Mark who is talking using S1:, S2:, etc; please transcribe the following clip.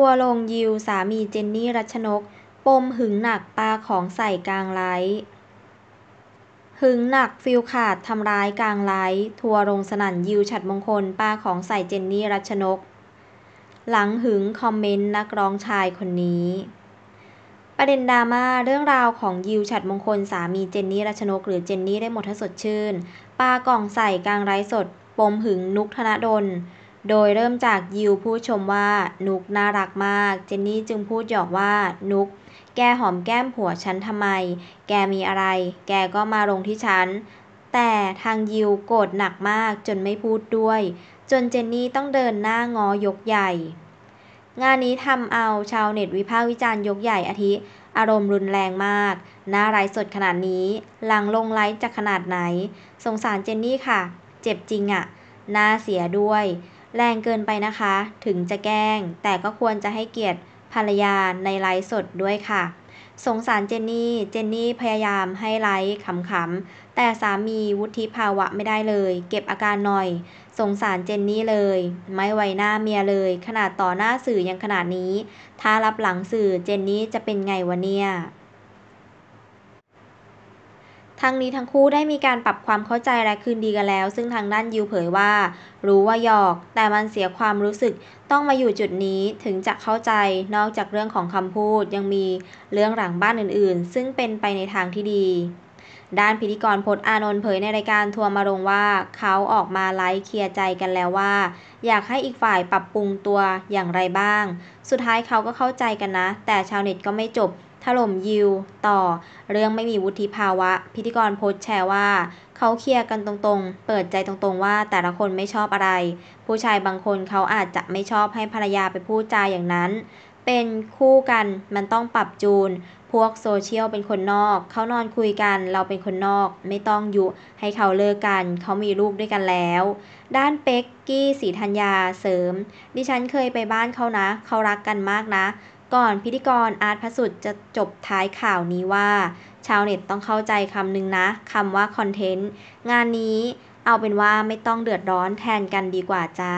S1: ทัวร์ลงยิวสามีเจนนี่รัชนก ปมหึงหนักปาของใส่กลางไลฟ์หึงหนักฟิลขาดทำร้ายกลางไลฟ์ทัวร์ลงสนั่นยิวฉัดมงคลปาของใส่เจนนี่รัชนก หลังหึงคอมเมนต์นักร้องชายคนนี้ ประเด็นดราม่าเรื่องราวของยิวฉัดมงคลสามีเจนนี่รัชนก หรือเจนนี่ได้หมดท้สดชื่นปากล่องใส่กลางไลฟ์สด ปมหึงนุกธนดลโดยเริ่มจากยิวพูดชมว่า นุกน่ารักมาก เจนนี่จึงพูดหยอกว่า นุก แกหอมแก้มผัว ฉันทำไม แกมีอะไร แกก็มาลงที่ฉัน แต่ทางยิว โกรธหนักมากจนไม่พูดด้วย จนเจนนี่ต้องเดินหน้างอยกใหญ่งานนี้ทำเอาชาวเน็ต วิพากษ์วิจารณ์ยกใหญ่อาทิ อารมณ์รุนแรงมากหน้าไร้สดขนาดนี้หลังลงไลฟ์จะขนาดไหน สงสารเจนนี่ค่ะ เจ็บจริงอะ่ะน่าเสียด้วยแรงเกินไปนะคะถึงจะแกล้งแต่ก็ควรจะให้เกียรติ ภรรยาในไลฟ์สดด้วยค่ะ สงสารเจนนี่เจนนี่พยายามให้ไลฟ์ขำๆแต่สามีวุฒิภาวะไม่ได้เลย เก็บอาการหน่อย สงสารเจนนี่เลยไม่ไวหน้าเมียเลย ขนาดต่อหน้าสื่อยังขนาดนี้ ถ้ารับหลังสื่อเจนนี่จะเป็นไงวะเนี่ยทั้งนี้ทั้งคู่ได้มีการปรับความเข้าใจและคืนดีกันแล้ว ซึ่งทางด้านยิวเผยว่า รู้ว่าหยอก แต่มันเสียความรู้สึกต้องมาอยู่จุดนี้ถึงจะเข้าใจนอกจากเรื่องของคำพูด ยังมีเรื่องหลังบ้านอื่น ๆ ซึ่งเป็นไปในทางที่ดี ด้านพิธีกรพจน์อานนท์เผยในรายการทัวร์มาลงว่าเขาออกมาไลฟ์เคลียร์ใจกันแล้วว่า อยากให้อีกฝ่ายปรับปรุงตัวอย่างไรบ้าง สุดท้ายเขาก็เข้าใจกันนะ แต่ชาวเน็ตก็ไม่จบถล่มยิวต่อ เรื่องไม่มีวุฒิภาวะ พิธีกรโพสแชร์ว่าเขาเคลียร์กันตรงๆ เปิดใจตรง ๆ ว่าแต่ละคนไม่ชอบอะไร ผู้ชายบางคนเขาอาจจะไม่ชอบให้ภรรยาไปพูดจาอย่างนั้น เป็นคู่กันมันต้องปรับจูน พวกโซเชียลเป็นคนนอก เขานอนคุยกันเราเป็นคนนอก ไม่ต้องยุให้เขาเลิกกันเขามีลูกด้วยกันแล้ว ด้านเป็กกี้สีธัญญาเสริม ดิฉันเคยไปบ้านเขานะเขารักกันมากนะก่อนพิธีกรอาร์ตพสุทธิ์จะจบท้ายข่าวนี้ว่า ชาวเน็ตต้องเข้าใจคำหนึ่งนะคำว่าคอนเทนต์งานนี้เอาเป็นว่าไม่ต้องเดือดร้อนแทนกันดีกว่าจ้า